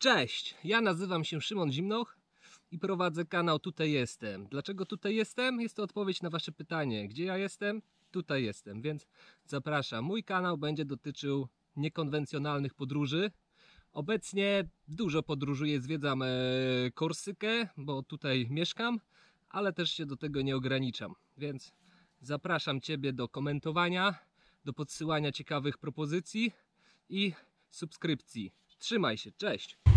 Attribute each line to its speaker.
Speaker 1: Cześć, ja nazywam się Szymon Zimnoch i prowadzę kanał Tutaj Jestem. Dlaczego tutaj jestem? Jest to odpowiedź na Wasze pytanie. Gdzie ja jestem? Tutaj jestem, więc zapraszam. Mój kanał będzie dotyczył niekonwencjonalnych podróży. Obecnie dużo podróżuję, zwiedzam e, Korsykę, bo tutaj mieszkam, ale też się do tego nie ograniczam, więc zapraszam Ciebie do komentowania, do podsyłania ciekawych propozycji i subskrypcji. Trzymaj się, cześć!